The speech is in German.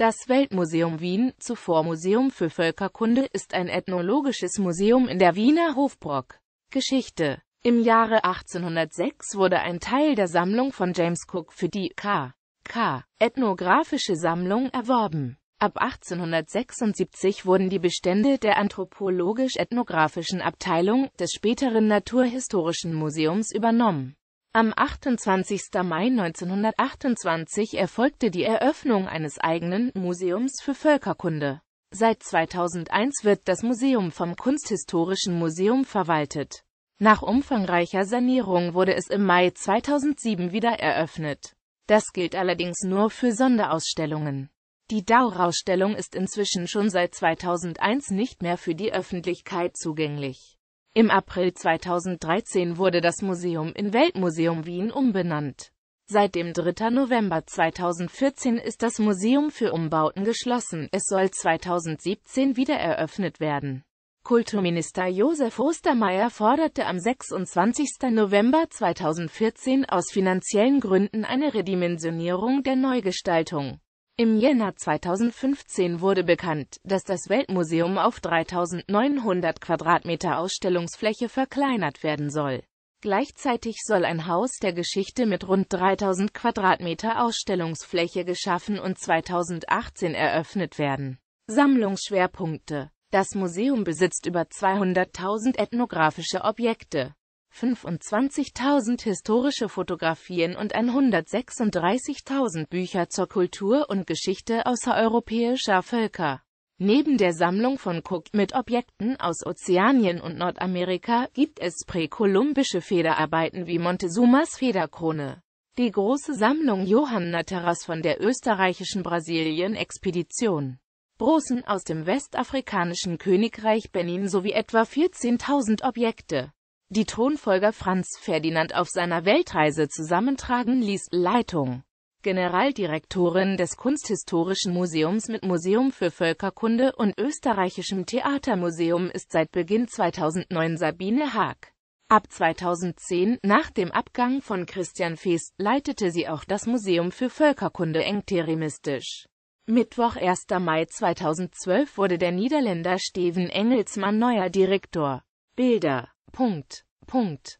Das Weltmuseum Wien, zuvor Museum für Völkerkunde, ist ein ethnologisches Museum in der Wiener Hofburg. Geschichte Im Jahre 1806 wurde ein Teil der Sammlung von James Cook für die K. K. Ethnographische Sammlung erworben. Ab 1876 wurden die Bestände der anthropologisch ethnographischen Abteilung des späteren Naturhistorischen Museums übernommen. Am 28. Mai 1928 erfolgte die Eröffnung eines eigenen Museums für Völkerkunde. Seit 2001 wird das Museum vom Kunsthistorischen Museum verwaltet. Nach umfangreicher Sanierung wurde es im Mai 2007 wieder eröffnet. Das gilt allerdings nur für Sonderausstellungen. Die Dauerausstellung ist inzwischen schon seit 2001 nicht mehr für die Öffentlichkeit zugänglich. Im April 2013 wurde das Museum in Weltmuseum Wien umbenannt. Seit dem 3. November 2014 ist das Museum für Umbauten geschlossen, es soll 2017 wieder eröffnet werden. Kulturminister Josef Ostermeier forderte am 26. November 2014 aus finanziellen Gründen eine Redimensionierung der Neugestaltung. Im Jänner 2015 wurde bekannt, dass das Weltmuseum auf 3900 Quadratmeter Ausstellungsfläche verkleinert werden soll. Gleichzeitig soll ein Haus der Geschichte mit rund 3000 Quadratmeter Ausstellungsfläche geschaffen und 2018 eröffnet werden. Sammlungsschwerpunkte Das Museum besitzt über 200.000 ethnografische Objekte. 25.000 historische Fotografien und 136.000 Bücher zur Kultur und Geschichte außereuropäischer Völker. Neben der Sammlung von Cook mit Objekten aus Ozeanien und Nordamerika gibt es präkolumbische Federarbeiten wie Montezumas Federkrone. Die große Sammlung Johann Natteras von der österreichischen Brasilien-Expedition. Brosen aus dem westafrikanischen Königreich Benin sowie etwa 14.000 Objekte die Thronfolger Franz Ferdinand auf seiner Weltreise zusammentragen ließ, Leitung. Generaldirektorin des Kunsthistorischen Museums mit Museum für Völkerkunde und Österreichischem Theatermuseum ist seit Beginn 2009 Sabine Haag. Ab 2010, nach dem Abgang von Christian Fees, leitete sie auch das Museum für Völkerkunde engterimistisch. Mittwoch 1. Mai 2012 wurde der Niederländer Steven Engelsmann neuer Direktor. Bilder Punkt, Punkt.